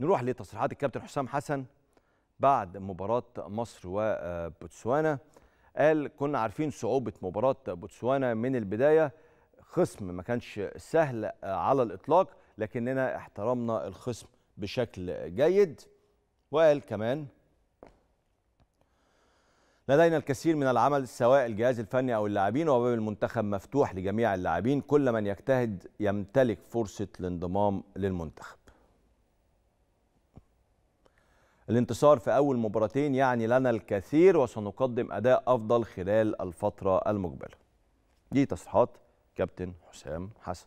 نروح لتصريحات الكابتن حسام حسن بعد مباراة مصر وبوتسوانا آه، قال كنا عارفين صعوبة مباراة بوتسوانا من البداية خصم ما كانش سهل آه، على الإطلاق لكننا احترمنا الخصم بشكل جيد وقال كمان لدينا الكثير من العمل سواء الجهاز الفني أو اللاعبين وباب المنتخب مفتوح لجميع اللاعبين كل من يجتهد يمتلك فرصة الانضمام للمنتخب الانتصار في أول مباراتين يعني لنا الكثير وسنقدم أداء أفضل خلال الفترة المقبلة دي تصريحات كابتن حسام حسن